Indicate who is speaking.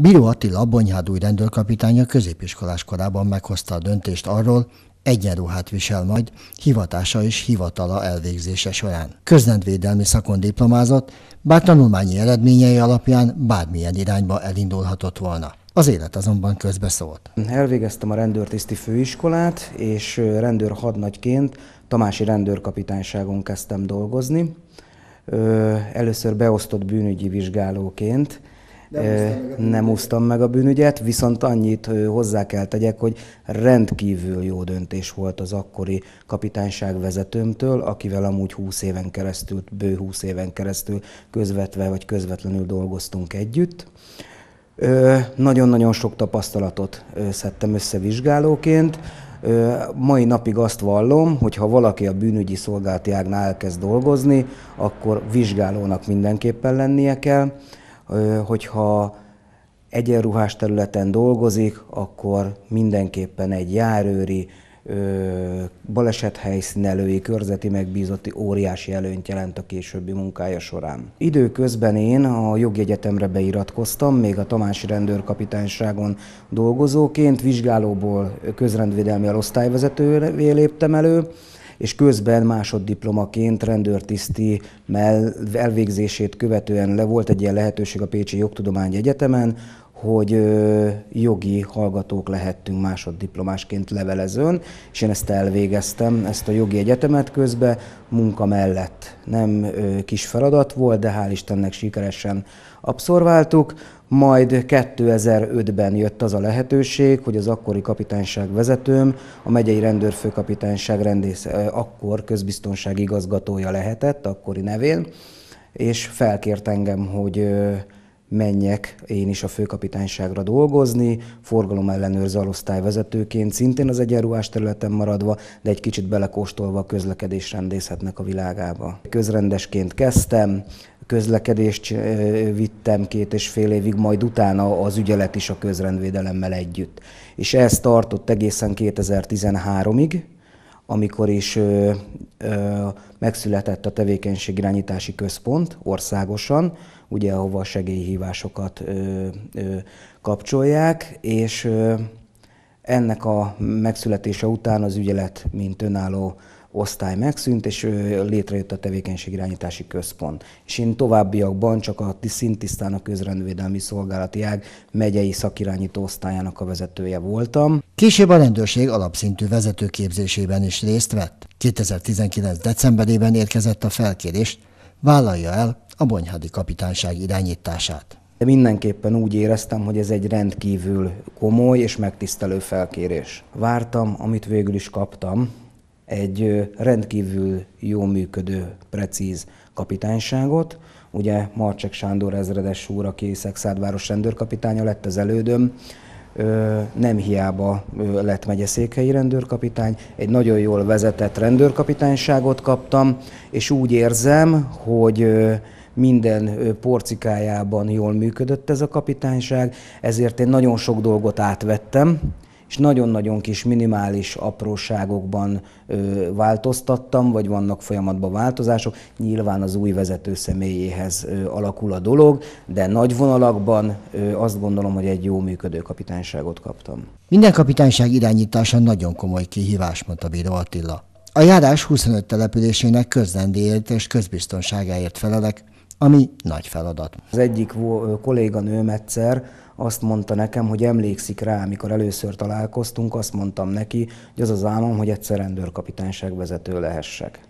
Speaker 1: Bíró Attila Bonyhádúj rendőrkapitánya középiskolás korában meghozta a döntést arról, egyenruhát visel majd hivatása és hivatala elvégzése során. Közlendvédelmi szakon diplomázott, bár tanulmányi eredményei alapján bármilyen irányba elindulhatott volna. Az élet azonban közbeszólt.
Speaker 2: Elvégeztem a rendőrtiszti főiskolát, és rendőr hadnagyként Tamási rendőrkapitányságon kezdtem dolgozni. Először beosztott bűnügyi vizsgálóként, nem úsztam meg a bűnügyet, viszont annyit hozzá kell tegyek, hogy rendkívül jó döntés volt az akkori kapitányság vezetőmtől, akivel amúgy 20 éven keresztül, bő 20 éven keresztül közvetve vagy közvetlenül dolgoztunk együtt. Nagyon-nagyon sok tapasztalatot szedtem össze vizsgálóként. Mai napig azt vallom, hogy ha valaki a bűnügyi szolgálati ágnál elkezd dolgozni, akkor vizsgálónak mindenképpen lennie kell hogyha egyenruhás területen dolgozik, akkor mindenképpen egy járőri, balesethelyszínelői, körzeti megbízotti óriási előnyt jelent a későbbi munkája során. Időközben én a jogi egyetemre beiratkoztam, még a Tamási rendőrkapitányságon dolgozóként, vizsgálóból közrendvédelmi alosztályvezetővé léptem elő, és közben másoddiplomaként rendőrtiszti mell elvégzését követően le volt egy ilyen lehetőség a Pécsi Jogtudományi Egyetemen, hogy jogi hallgatók lehettünk másoddiplomásként levelezőn, és én ezt elvégeztem, ezt a jogi egyetemet közben munka mellett. Nem kis feladat volt, de hál' Istennek sikeresen abszorváltuk. Majd 2005-ben jött az a lehetőség, hogy az akkori kapitányság vezetőm, a megyei rendőrfőkapitányság rendész, akkor közbiztonsági igazgatója lehetett, akkori nevén, és felkért engem, hogy ö, menjek én is a főkapitányságra dolgozni, forgalom ellenőrző alosztály vezetőként, szintén az egyenruhás területen maradva, de egy kicsit belekóstolva a közlekedés rendészetnek a világába. Közrendesként kezdtem, közlekedést vittem két és fél évig, majd utána az ügyelet is a közrendvédelemmel együtt. És ez tartott egészen 2013-ig, amikor is ö, ö, megszületett a tevékenységirányítási központ országosan, ugye ahova a segélyhívásokat ö, ö, kapcsolják, és ö, ennek a megszületése után az ügyelet, mint önálló osztály megszűnt, és létrejött a tevékenységirányítási központ. És én továbbiakban csak a szintisztán a közrendvédelmi szolgálati ág megyei szakirányító osztályának a vezetője voltam. Később a rendőrség alapszintű
Speaker 1: vezetőképzésében is részt vett. 2019. decemberében érkezett a felkérés,
Speaker 2: vállalja el a Bonyhadi kapitányság irányítását. De mindenképpen úgy éreztem, hogy ez egy rendkívül komoly és megtisztelő felkérés. Vártam, amit végül is kaptam, egy rendkívül jó működő, precíz kapitányságot. Ugye Marcsek Sándor ezredes úr, aki Szexádváros rendőrkapitánya lett az elődöm, nem hiába lett megyeszékhelyi rendőrkapitány, egy nagyon jól vezetett rendőrkapitányságot kaptam, és úgy érzem, hogy minden porcikájában jól működött ez a kapitányság, ezért én nagyon sok dolgot átvettem, és nagyon-nagyon kis minimális apróságokban ö, változtattam, vagy vannak folyamatban változások. Nyilván az új vezető személyéhez ö, alakul a dolog, de nagy vonalakban ö, azt gondolom, hogy egy jó működő kapitányságot kaptam.
Speaker 1: Minden kapitányság irányítása nagyon komoly kihívás, mondta Bíró Attila. A járás 25 településének közlendéért és közbiztonságáért
Speaker 2: felelek, ami nagy feladat. Az egyik kolléganőm egyszer azt mondta nekem, hogy emlékszik rá, amikor először találkoztunk, azt mondtam neki, hogy az az álmom, hogy egyszer rendőrkapitányság vezető lehessek.